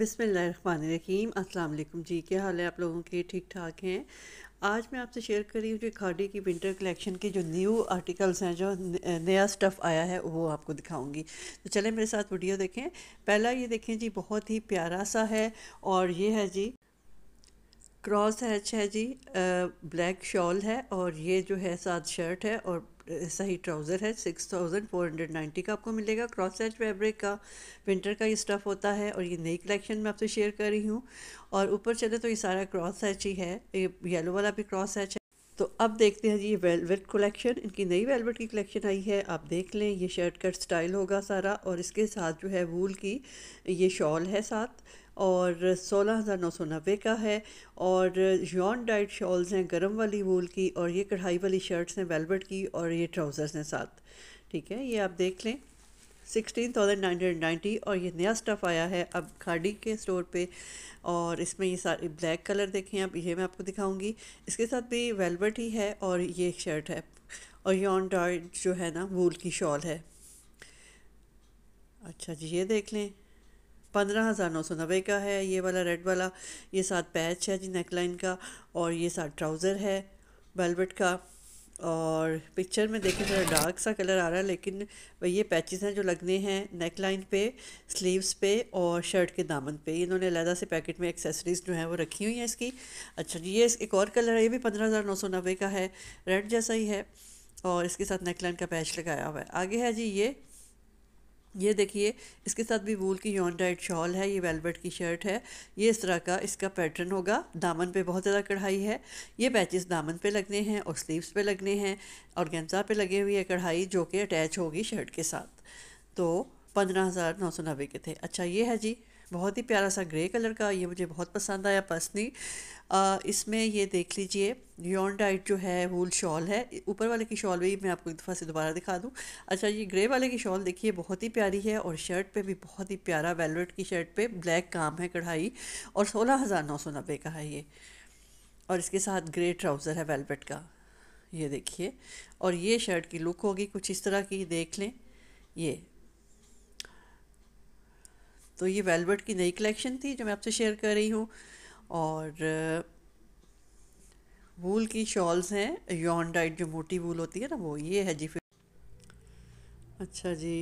बिसमीम अल्लाम जी क्या हाल है आप लोगों के ठीक ठाक हैं आज मैं आपसे शेयर कर रही हूँ कि खाडी की विंटर कलेक्शन के जो न्यू आर्टिकल्स हैं जो नया स्टफ़ आया है वो आपको दिखाऊंगी तो चलें मेरे साथ वीडियो देखें पहला ये देखें जी बहुत ही प्यारा सा है और ये है जी क्रॉस हैच है जी ब्लैक शॉल है और ये जो है साथ शर्ट है और सही ट्राउज़र है six thousand four hundred ninety का आपको मिलेगा क्रॉस एच फैब्रिक का विंटर का ये स्टफ़ होता है और ये नई कलेक्शन मैं आपसे शेयर कर रही हूँ और ऊपर चले तो ये सारा क्रॉस एच ही है ये येलो वाला भी क्रॉस एच है तो अब देखते हैं जी ये वेलवेट कलेक्शन इनकी नई वेलवेट की कलेक्शन आई है आप देख लें ये शर्ट कट स्टाइल होगा सारा और इसके साथ जो है वूल की ये शॉल है साथ और सोलह हज़ार नौ सौ नब्बे का है और यौन डाइट शॉल्स हैं गर्म वाली वूल की और ये कढ़ाई वाली शर्ट्स हैं वेलवेट की और ये ट्राउज़र्स हैं साथ ठीक है ये आप देख लें sixteen thousand nine hundred ninety और ये नया स्टफ़ आया है अब खाड़ी के स्टोर पे और इसमें ये सारे ब्लैक कलर देखें आप ये मैं आपको दिखाऊंगी इसके साथ भी वेलवेट ही है और ये एक शर्ट है और यॉन डाइट जो है ना वूल की शॉल है अच्छा जी ये देख लें पंद्रह हज़ार नौ सौ नब्बे का है ये वाला रेड वाला ये साथ पैच है जी नेकलाइन का और ये साथ ट्राउज़र है वेलवेट का और पिक्चर में देखें थोड़ा डार्क सा कलर आ रहा है लेकिन ये पैचेस हैं जो लगने हैं नेक लाइन पे स्लीव्स पे और शर्ट के दामन पे इन्होंने लहदा से पैकेट में एक्सेसरीज़ जो हैं वो रखी हुई हैं इसकी अच्छा जी ये एक और कलर है ये भी पंद्रह हज़ार नौ सौ नब्बे का है रेड जैसा ही है और इसके साथ नेक लाइन का पैच लगाया हुआ है आगे है जी ये ये देखिए इसके साथ भी वूल की यॉन डाइट शॉल है ये वेलवेट की शर्ट है ये इस तरह का इसका पैटर्न होगा दामन पे बहुत ज़्यादा कढ़ाई है ये पैचेस दामन पे लगने हैं और स्लीव्स पे लगने हैं और गेंजा पे लगी हुई है कढ़ाई जो कि अटैच होगी शर्ट के साथ तो पंद्रह हज़ार नौ सौ नब्बे के थे अच्छा ये है जी बहुत ही प्यारा सा ग्रे कलर का ये मुझे बहुत पसंद आया पर्सनली इसमें ये देख लीजिए योन डाइट जो है वूल शॉल है ऊपर वाले की शॉल भी मैं आपको एक दफ़ा से दोबारा दिखा दूँ अच्छा ये ग्रे वाले की शॉल देखिए बहुत ही प्यारी है और शर्ट पे भी बहुत ही प्यारा वेलवेट की शर्ट पे ब्लैक काम है कढ़ाई और सोलह हज़ार नौ सौ नब्बे का है ये और इसके साथ ग्रे ट्राउज़र है वेलवेट का ये देखिए और ये शर्ट की लुक होगी कुछ इस तरह की देख लें ये तो ये वेलवेट की नई कलेक्शन थी जो मैं आपसे शेयर कर रही हूँ और वूल की शॉल्स हैं यॉन डाइट जो मोटी वूल होती है ना वो ये है जी फिर अच्छा जी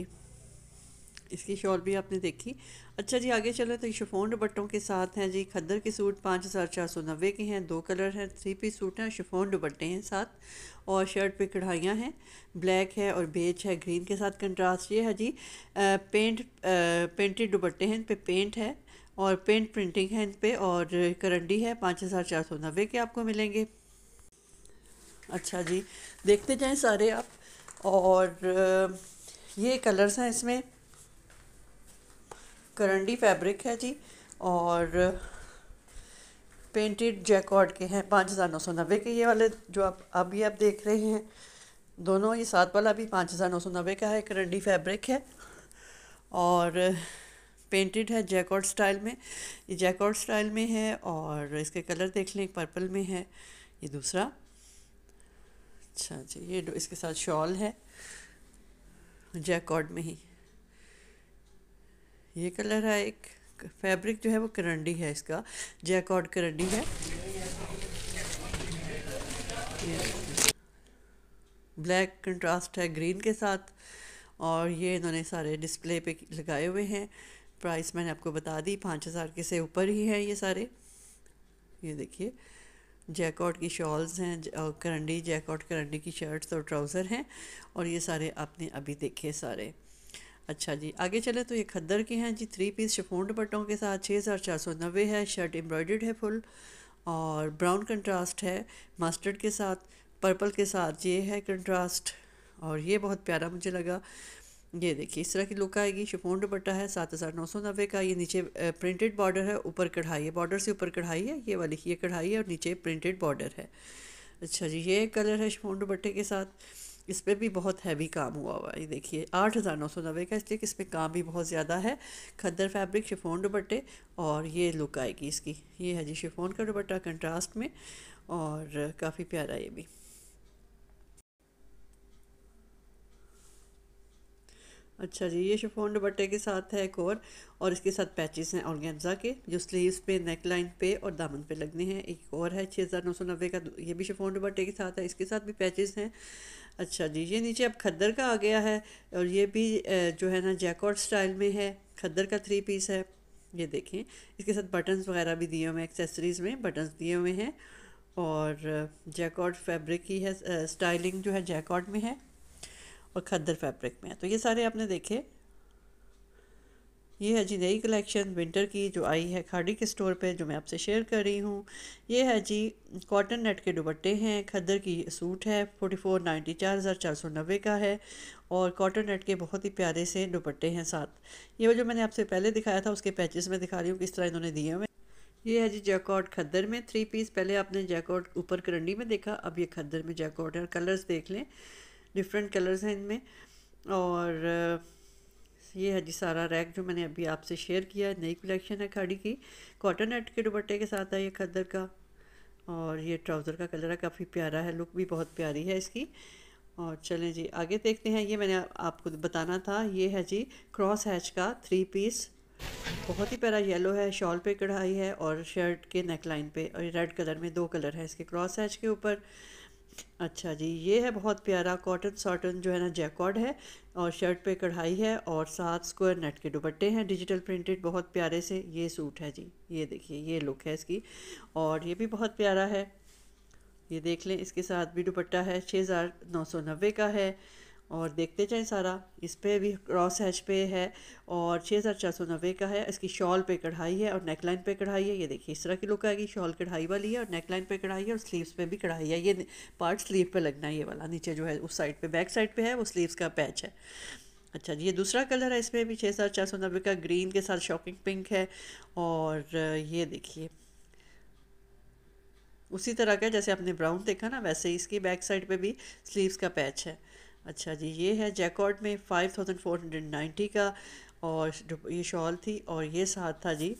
इसकी शॉल भी आपने देखी अच्छा जी आगे चले तो शिफोन दुबट्टों के साथ हैं जी खद्दर के सूट पाँच हज़ार चार सौ नब्बे के हैं दो कलर हैं थ्री पीस सूट हैं शिफोन दुबट्टे हैं साथ और शर्ट पे कढ़ाइयाँ हैं ब्लैक है और बेज है ग्रीन के साथ कंट्रास्ट ये है जी आ, पेंट पेंटेड दुबट्टे हैं इन पे पेंट है और पेंट प्रिंटिंग है इन पर और करंडी है पाँच हज़ार चार सौ नब्बे के आपको मिलेंगे अच्छा जी देखते जाएँ सारे आप और ये कलर्स हैं इसमें करंडी फैब्रिक है जी और पेंटेड जैकॉर्ड के हैं पाँच हज़ार नौ सौ नब्बे के ये वाले जो आप अभी आप देख रहे हैं दोनों ये सात वाला भी पाँच हज़ार नौ सौ नब्बे का है करंडी फैब्रिक है और पेंटेड है जैकॉर्ड स्टाइल में ये जैकॉर्ड स्टाइल में है और इसके कलर देख लें पर्पल में है ये दूसरा अच्छा जी ये इसके साथ शॉल है जैकॉर्ड में ही ये कलर है एक फैब्रिक जो है वो करंडी है इसका जैकॉड करंडी है ब्लैक कंट्रास्ट है ग्रीन के साथ और ये इन्होंने सारे डिस्प्ले पे लगाए हुए हैं प्राइस मैंने आपको बता दी पाँच हज़ार के से ऊपर ही है ये सारे ये देखिए जैकॉट की शॉल्स हैं करंडी जैकॉट करंडी की शर्ट्स और ट्राउज़र हैं और ये सारे आपने अभी देखे सारे अच्छा जी आगे चले तो ये खद्दर के हैं जी थ्री पीस शिफोन दुपट्टों के साथ छः हज़ार चार सौ नब्बे है शर्ट एम्ब्रॉयडर्ड है फुल और ब्राउन कंट्रास्ट है मस्टर्ड के साथ पर्पल के साथ ये है कंट्रास्ट और ये बहुत प्यारा मुझे लगा ये देखिए इस तरह की लुक आएगी शिफोन दुपट्टा है सात हज़ार नौ सौ नब्बे का ये नीचे प्रिंटेड बॉर्डर है ऊपर कढ़ाई है बॉर्डर से ऊपर कढ़ाई है ये वाली ये कढ़ाई है और नीचे प्रिंटेड बॉर्डर है अच्छा जी ये कलर है शिफोन दुपट्टे के साथ इस पर भी बहुत हैवी काम हुआ हुआ ये देखिए आठ हज़ार नौ सौ नब्बे का कि इस पर काम भी बहुत ज़्यादा है खद्दर फैब्रिक शिफोन दुपट्टे और ये लुक आएगी इसकी ये है जी शिफोन का दुपट्टा कंट्रास्ट में और काफ़ी प्यारा ये भी अच्छा जी ये शिफोन दुपट्टे के साथ है एक और और इसके साथ पैचेस हैं और गेंजा के जो स्लीव्स पे नेक लाइन पे और दामन पे लगने हैं एक और है छः हज़ार नौ सौ नब्बे का ये भी शिफोन दुपट्टे के साथ है इसके साथ भी पैचेस हैं अच्छा जी ये नीचे अब खद्दर का आ गया है और ये भी जो है ना जैकॉट स्टाइल में है खद्दर का थ्री पीस है ये देखें इसके साथ बटन्स वगैरह भी दिए हुए हैं एक्सेसरीज़ में बटन्स दिए हुए हैं और जैकॉट फैब्रिक की है स्टाइलिंग जो है जैकॉट में है और खद्दर फैब्रिक में है तो ये सारे आपने देखे ये है जी नई कलेक्शन विंटर की जो आई है खाड़ी के स्टोर पे जो मैं आपसे शेयर कर रही हूँ ये है जी कॉटन नेट के दुपट्टे हैं खद्दर की सूट है फोर्टी फोर नाइन्टी चार हज़ार चार सौ नब्बे का है और कॉटन नेट के बहुत ही प्यारे से दुपट्टे हैं साथ ये जो मैंने आपसे पहले दिखाया था उसके पैचेस में दिखा रही हूँ किस तरह इन्होंने दिए हुए ये है जी जैकॉट खद्दर में थ्री पीस पहले आपने जैकॉट ऊपर करंडी में देखा अब ये खद्दर में जैकॉट है कलर्स देख लें डिफरेंट कलर्स हैं इनमें और ये है जी सारा रैक जो मैंने अभी आपसे शेयर किया है नई कलेक्शन है खाड़ी की कॉटन नेट के दुपट्टे के साथ है ये खद्दर का और ये ट्राउज़र का कलर है काफ़ी प्यारा है लुक भी बहुत प्यारी है इसकी और चलें जी आगे देखते हैं ये मैंने आपको बताना था ये है जी क्रॉस हैच का थ्री पीस बहुत ही प्यारा येलो है शॉल पे कढ़ाई है और शर्ट के नेक लाइन पे और रेड कलर में दो कलर है इसके क्रॉस हैच के ऊपर अच्छा जी ये है बहुत प्यारा कॉटन साटन जो है ना जैकॉर्ड है और शर्ट पे कढ़ाई है और सात स्क्वायर नेट के दुपट्टे हैं डिजिटल प्रिंटेड बहुत प्यारे से ये सूट है जी ये देखिए ये लुक है इसकी और ये भी बहुत प्यारा है ये देख लें इसके साथ भी दुपट्टा है छः हज़ार नौ सौ नब्बे का है और देखते जाएं सारा इस पर भी क्रॉस हैच पे है और छः हज़ार चार सौ नब्बे का है इसकी शॉल पे कढ़ाई है और नेकलाइन पे कढ़ाई है ये देखिए इस तरह की लुक आएगी शॉल कढ़ाई वाली है और नेकलाइन पे कढ़ाई है और स्लीव्स पे भी कढ़ाई है ये पार्ट स्लीव पे लगना है ये वाला नीचे जो है उस साइड पर बैक साइड पर है वो स्लीवस का पैच है अच्छा जी ये दूसरा कलर है इसमें भी छः हज़ार चार सौ नब्बे का ग्रीन के साथ शॉकिंग पिंक है और ये देखिए उसी तरह का जैसे आपने ब्राउन देखा ना वैसे ही इसकी बैक साइड पे भी स्लीव्स का पैच है अच्छा जी ये है जैकॉर्ड में five thousand four hundred ninety का और ये शॉल थी और ये साथ था जी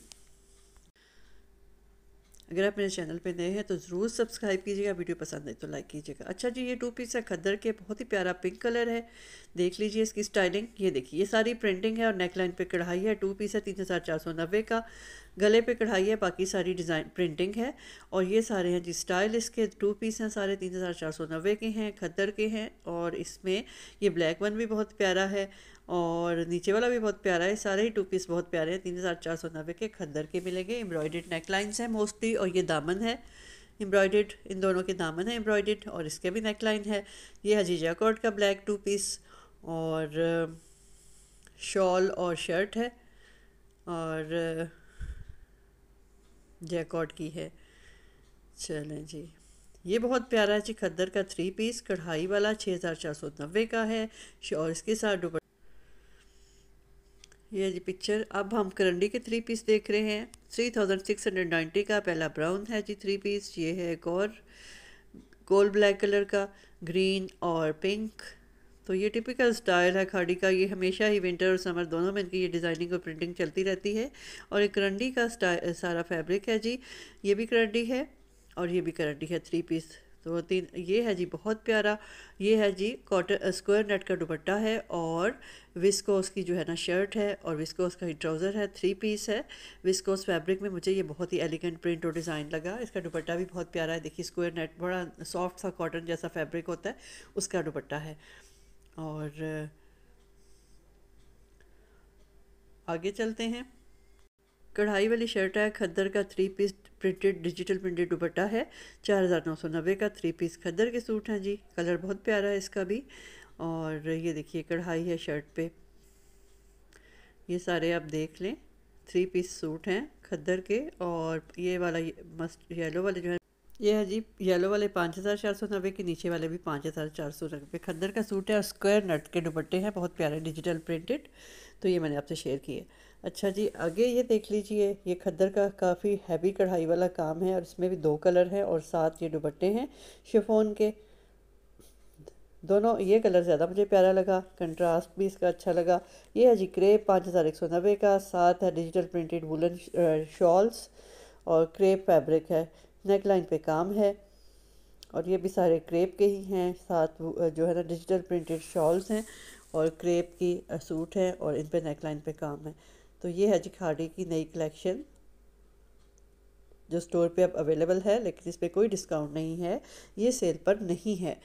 अगर आप मेरे चैनल पे नए हैं तो ज़रूर सब्सक्राइब कीजिएगा वीडियो पसंद आए तो लाइक कीजिएगा अच्छा जी ये टू पीस है खद्दर के बहुत ही प्यारा पिंक कलर है देख लीजिए इसकी स्टाइलिंग ये देखिए ये सारी प्रिंटिंग है और नेक लाइन पे कढ़ाई है टू पीस है तीन हज़ार चार सौ नब्बे का गले पे कढ़ाई है बाकी सारी डिज़ाइन प्रिंटिंग है और ये सारे हैं जी स्टाइल इसके टू पीस हैं सारे तीन हज़ार चार सौ नब्बे के हैं खद्दर के हैं और इसमें ये ब्लैक वन भी बहुत प्यारा है और नीचे वाला भी बहुत प्यारा है सारे ही टू पीस बहुत प्यारे हैं तीन हज़ार चार सौ नब्बे के खद्दर के मिलेंगे एम्ब्रॉयडेड नेक लाइन्स हैं मोस्टली और ये दामन है एम्ब्रॉयडेड इन दोनों के दामन है एम्ब्रॉयडेड और इसके भी नेक लाइन है ये हजीजा कोट का ब्लैक टू पीस और शॉल uh, और शर्ट है और uh, जैकॉट की है चलें जी ये बहुत प्यारा है जी खद्दर का थ्री पीस कढ़ाई वाला छः हज़ार चार सौ नब्बे का है और इसके साथ दुपट्टा ये जी पिक्चर अब हम करंडी के थ्री पीस देख रहे हैं three thousand six hundred ninety का पहला ब्राउन है जी थ्री पीस ये है एक और गोल्ड ब्लैक कलर का ग्रीन और पिंक तो ये टिपिकल स्टाइल है खाड़ी का ये हमेशा ही विंटर और समर दोनों में इनकी ये डिज़ाइनिंग और प्रिंटिंग चलती रहती है और ये करंडी का सारा फैब्रिक है जी ये भी करंडी है और ये भी करंडी है थ्री पीस तो तीन ये है जी बहुत प्यारा ये है जी कॉटन स्क्वायर नेट का दुपट्टा है और विस्कोस की जो है ना शर्ट है और विस्कोस का ही ट्राउज़र है थ्री पीस है विस्कोस फैब्रिक में मुझे ये बहुत ही एलिगेंट प्रिंट और डिज़ाइन लगा इसका दुपट्टा भी बहुत प्यारा है देखिए स्क्वायर नेट बड़ा सॉफ्ट सा कॉटन जैसा फैब्रिक होता है उसका दुपट्टा है और आगे चलते हैं कढ़ाई वाली शर्ट है खद्दर का three piece printed digital printed दुपट्टा है चार हज़ार नौ सौ नब्बे का थ्री पीस खद्दर के सूट हैं जी कलर बहुत प्यारा है इसका भी और ये देखिए कढ़ाई है शर्ट पे ये सारे आप देख लें थ्री पीस सूट हैं खद्दर के और ये वाला ये, मस्ट येलो वाले जो है ये है जी येलो वाले पाँच हज़ार चार सौ नब्बे के नीचे वाले भी पाँच हज़ार चार सौ नब्बे खद्दर का सूट है और स्क्वायर नट के दुपट्टे हैं बहुत प्यारे डिजिटल प्रिंटेड तो ये मैंने आपसे शेयर किए अच्छा जी आगे ये देख लीजिए ये खद्दर का काफ़ी हैवी कढ़ाई वाला काम है और इसमें भी दो कलर हैं और साथ ये दुबट्टे हैं शिफोन के दोनों ये कलर ज़्यादा मुझे प्यारा लगा कंट्रास्ट भी इसका अच्छा लगा ये है जी क्रेप पाँच हज़ार एक सौ नब्बे का साथ है डिजिटल प्रिंटेड वुलन शॉल्स और क्रेप फैब्रिक है नेक लाइन पे काम है और ये भी सारे क्रेप के ही हैं साथ जो है ना डिजिटल प्रिंटेड शॉल्स हैं और क्रेप की सूट है और इन पर नेक लाइन पे काम है तो ये है जी खाड़ी की नई कलेक्शन जो स्टोर पे अब अवेलेबल है लेकिन इस पर कोई डिस्काउंट नहीं है ये सेल पर नहीं है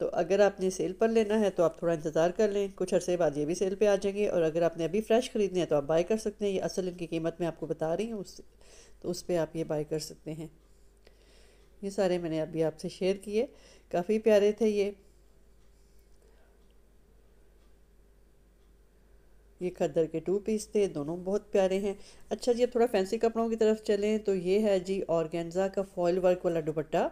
तो अगर आपने सेल पर लेना है तो आप थोड़ा इंतज़ार कर लें कुछ अरसे बाद ये भी सेल पे आ जाएंगे और अगर आपने अभी फ़्रेश ख़रीदने हैं तो आप बाय कर सकते हैं ये असल इनकी कीमत मैं आपको बता रही हूँ उस तो उस पर आप ये बाय कर सकते हैं ये सारे मैंने अभी आपसे शेयर किए काफ़ी प्यारे थे ये ये खद्दर के टू पीस थे दोनों बहुत प्यारे हैं अच्छा जी अब थोड़ा फैंसी कपड़ों की तरफ चलें तो ये है जी ऑर्गेन्जा का फॉयल वर्क वाला दुपट्टा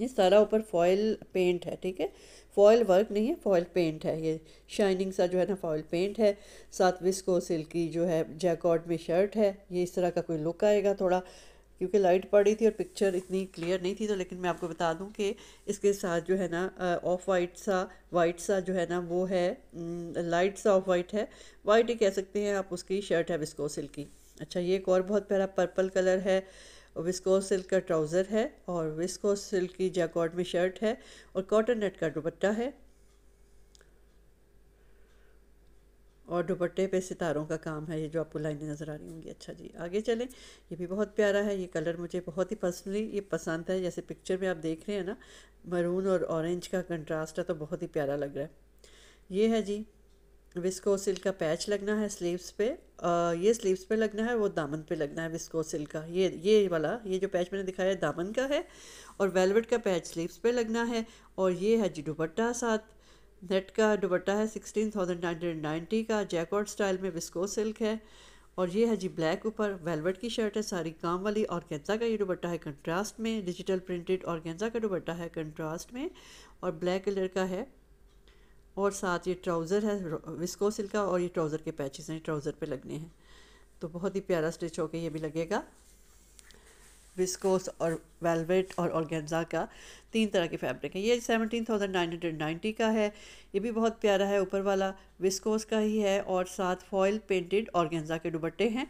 ये सारा ऊपर फॉयल पेंट है ठीक है फॉयल वर्क नहीं है फॉयल पेंट है ये शाइनिंग सा जो है ना फॉयल पेंट है साथ विस्को सिल्की जो है जैकॉर्ड में शर्ट है ये इस तरह का कोई लुक आएगा थोड़ा क्योंकि लाइट पड़ी थी और पिक्चर इतनी क्लियर नहीं थी तो लेकिन मैं आपको बता दूं कि इसके साथ जो है ना ऑफ वाइट सा वाइट सा जो है ना वो है लाइट सा ऑफ वाइट है वाइट ही कह सकते हैं आप उसकी शर्ट है विस्को सिल्क की अच्छा ये एक और बहुत प्यारा पर्पल कलर है विस्को सिल्क का ट्राउज़र है और विस्को सिल्क की जैकॉट में शर्ट है और कॉटन नेट का दुपट्टा है और दुपट्टे पे सितारों का काम है ये जो आपको लाइनें नज़र आ रही होंगी अच्छा जी आगे चलें ये भी बहुत प्यारा है ये कलर मुझे बहुत ही पर्सनली ये पसंद है जैसे पिक्चर में आप देख रहे हैं ना मरून और ऑरेंज का कंट्रास्ट है तो बहुत ही प्यारा लग रहा है ये है जी विस्को सिल्क का पैच लगना है स्लीव्स पे आ, ये स्लीव्स पे लगना है वो दामन पे लगना है विस्को सिल्क का ये ये वाला ये जो पैच मैंने दिखाया है दामन का है और वेलवेट का पैच स्लीव्स पे लगना है और ये है जी दुपट्टा साथ नेट का दुपट्टा है sixteen thousand nine hundred ninety का जैकॉर्ड स्टाइल में विस्को सिल्क है और ये है जी ब्लैक ऊपर वेलवेट की शर्ट है सारी काम वाली और गेंजा का ये दुपट्टा है कंट्रास्ट में डिजिटल प्रिंटेड और गेंजा का दुपट्टा है कंट्रास्ट में और ब्लैक कलर का है और साथ ये ट्राउज़र है विस्को सिल्क का और ये ट्राउज़र के पैचेस हैं ट्राउज़र पे लगने हैं तो बहुत ही प्यारा स्टिच होके ये भी लगेगा विस्कोस और वेलवेट और ऑर्गेन्जा का तीन तरह के फैब्रिक है ये seventeen thousand nine hundred ninety का है ये भी बहुत प्यारा है ऊपर वाला विस्कोस का ही है और साथ फॉयल पेंटेड ऑर्गेन्जा के दुबट्टे हैं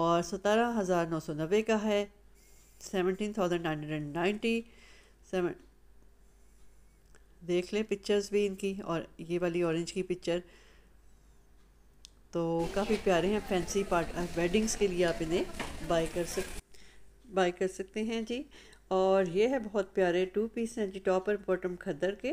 और सतारह हज़ार नौ सौ नब्बे का है seventeen thousand nine hundred ninety seven देख लें पिक्चर्स भी इनकी और ये वाली ऑरेंज की पिक्चर तो काफ़ी प्यारे हैं फैंसी पार्ट वेडिंग्स के लिए आप इन्हें बाय कर सकते बाय कर सकते हैं जी और ये है बहुत प्यारे टू पीस हैं जी टॉप और बॉटम खद्दर के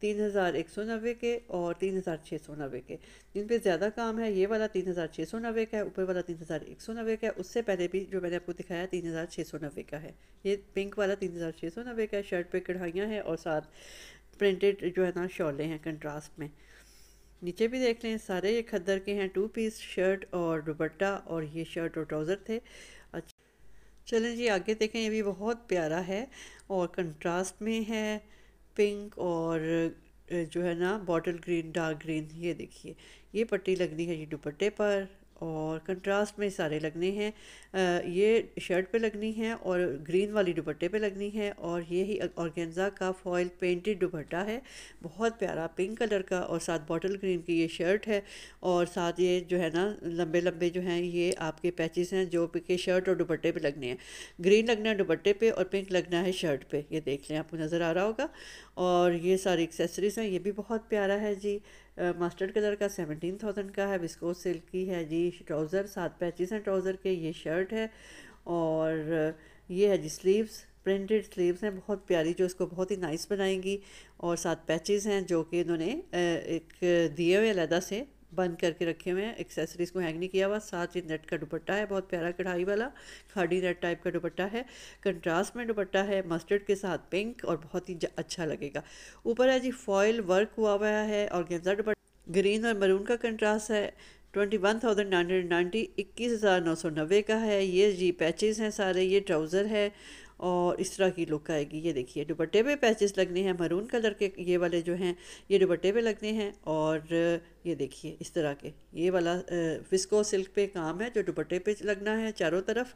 तीन हज़ार एक सौ नब्बे के और तीन हज़ार छः सौ नब्बे के जिन पे ज़्यादा काम है ये वाला तीन हज़ार छः सौ नब्बे का है ऊपर वाला तीन हज़ार एक सौ नब्बे का है उससे पहले भी जो मैंने आपको दिखाया तीन हज़ार छः सौ नब्बे का है ये पिंक वाला तीन हज़ार छः सौ नब्बे का है शर्ट पे कढ़ाइयाँ हैं और साथ प्रिंटेड जो है ना शॉलें हैं कंट्रास्ट में नीचे भी देख लें सारे ये खद्दर के हैं टू पीस शर्ट और दुपट्टा और ये शर्ट और ट्राउज़र थे चलें जी आगे देखें ये भी बहुत प्यारा है और कंट्रास्ट में है पिंक और जो है ना बॉटल ग्रीन डार्क ग्रीन ये देखिए ये पट्टी लगनी है जी दुपट्टे पर और कंट्रास्ट में सारे लगने हैं ये शर्ट पे लगनी है और ग्रीन वाली दुपट्टे पे लगनी है और ये ही ऑर्गेंजा का फॉयल पेंटेड दुपट्टा है बहुत प्यारा पिंक कलर का और साथ बॉटल ग्रीन की ये शर्ट है और साथ ये जो है ना लंबे लंबे जो हैं ये आपके पैचेस हैं जो कि शर्ट और दुपट्टे पे लगने हैं ग्रीन लगना है दुपट्टे पर और पिंक लगना है शर्ट पर ये देख लें आपको नज़र आ रहा होगा और ये सारी एक्सेसरीज़ हैं ये भी बहुत प्यारा है जी मस्टर्ड कलर का सेवनटीन थाउजेंड का है विस्कोस सिल्क की है जी ट्राउज़र सात पैचिस हैं ट्राउज़र के ये शर्ट है और ये है जी स्लीव्स प्रिंटेड स्लीव्स हैं बहुत प्यारी जो इसको बहुत ही नाइस बनाएंगी और सात पैचेस हैं जो कि इन्होंने एक दिए हुए अलहदा से बंद करके रखे हुए हैं एक्सेसरीज को हैंग नहीं किया हुआ साथ ही नेट का दुपट्टा है बहुत प्यारा कढ़ाई वाला खाड़ी नेट टाइप का दुपट्टा है कंट्रास्ट में दुपट्टा है मस्टर्ड के साथ पिंक और बहुत ही अच्छा लगेगा ऊपर है जी फॉयल वर्क हुआ हुआ है और गेंजा दुपट्टा ग्रीन और मरून का कंट्रास्ट है twenty one thousand nine hundred ninety इक्कीस हज़ार नौ सौ नब्बे का है ये जी पैचेज़ हैं सारे ये ट्राउज़र है और इस तरह की लुक आएगी ये देखिए दुपट्टे पे पैचेस लगने हैं मरून कलर के ये वाले जो हैं ये दुपट्टे पे लगने हैं और ये देखिए इस तरह के ये वाला फिस्को सिल्क पे काम है जो दुपट्टे पे लगना है चारों तरफ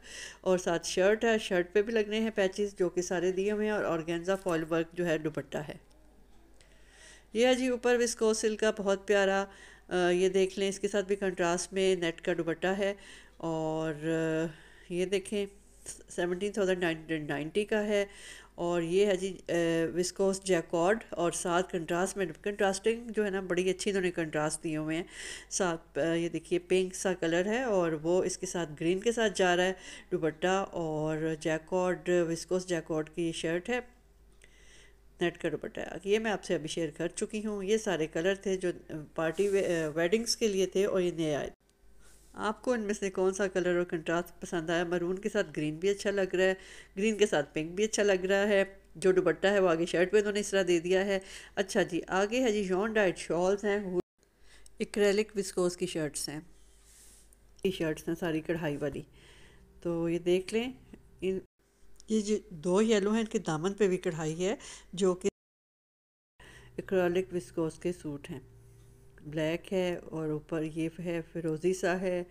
और साथ शर्ट है शर्ट पे भी लगने हैं पैचेस जो कि सारे दिए हुए हैं और ऑर्गेंजा फॉल वर्क जो है दुपट्टा है यह है जी ऊपर विस्को सिल्क का बहुत प्यारा ये देख लें इसके साथ भी कंट्रास्ट में नेट का दुबट्टा है और ये देखें seventeen thousand nine hundred ninety का है और ये है जी विस्कोस जैकॉर्ड और साथ कंट्रास्ट में कंट्रास्टिंग जो है ना बड़ी अच्छी इन्होंने कंट्रास्ट दिए हुए हैं साथ ये देखिए पिंक सा कलर है और वो इसके साथ ग्रीन के साथ जा रहा है दुबट्टा और जैकॉर्ड विस्कोस जैकॉर्ड की शर्ट है नेट का दुपट्टा ये मैं आपसे अभी शेयर कर चुकी हूँ ये सारे कलर थे जो पार्टी वे, वेडिंग्स के लिए थे और ये नए आए आपको इनमें से कौन सा कलर और कंट्रास्ट पसंद आया मरून के साथ ग्रीन भी अच्छा लग रहा है ग्रीन के साथ पिंक भी अच्छा लग रहा है जो दुपट्टा है वो आगे शर्ट पर उन्होंने इस तरह दे दिया है अच्छा जी आगे है जी जॉन डाइट शॉल्स हैं इक्रेलिक विस्कोस की शर्ट्स हैं शर्ट्स हैं सारी कढ़ाई वाली तो ये देख लें इन ये जो दो येलो हैं इनके दामन पे भी कढ़ाई है जो कि एक्रॉलिक विस्कोस के सूट हैं ब्लैक है और ऊपर ये है फिरोजी सा है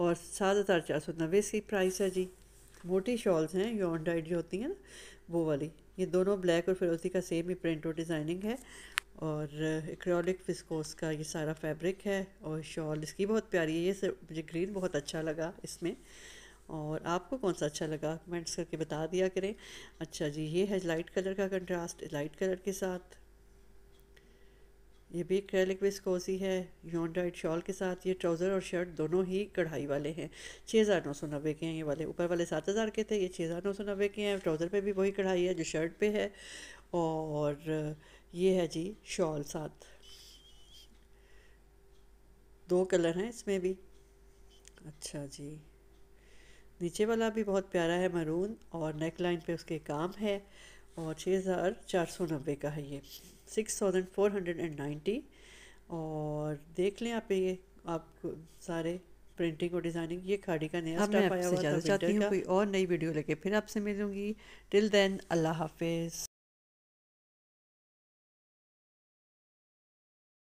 और सात हज़ार चार सौ नब्बे इसकी प्राइस है जी मोटी शॉल्स हैं यॉन डाइड जो होती हैं ना वो वाली ये दोनों ब्लैक और फिरोजी का सेम ही प्रिंट और डिज़ाइनिंग है और एक्रोलिक फिस्कोस का ये सारा फैब्रिक है और शॉल इसकी बहुत प्यारी है ये मुझे ग्रीन बहुत अच्छा लगा इसमें और आपको कौन सा अच्छा लगा कमेंट्स करके बता दिया करें अच्छा जी ये है लाइट कलर का कंट्रास्ट लाइट कलर के साथ ये भी क्रैलिक विस्कोसी है यूनडाइट शॉल के साथ ये ट्राउज़र और शर्ट दोनों ही कढ़ाई वाले हैं छः हज़ार नौ सौ नब्बे के हैं ये वाले ऊपर वाले सात हज़ार के थे ये छः हज़ार नौ सौ नब्बे के हैं ट्राउज़र पे भी वही कढ़ाई है जो शर्ट पे है और ये है जी शॉल साथ दो कलर हैं इसमें भी अच्छा जी नीचे वाला भी बहुत प्यारा है मरून और नेक लाइन पर उसके काम है और छः हज़ार चार सौ नब्बे का है ये six thousand four hundred and ninety और देख लें आप ये आप सारे प्रिंटिंग और डिज़ाइनिंग ये खाड़ी का नया स्टफ आया हुआ चाहती हूँ कोई और नई वीडियो लेके फिर आपसे मिलूँगी टिल देन अल्लाह हाफिज़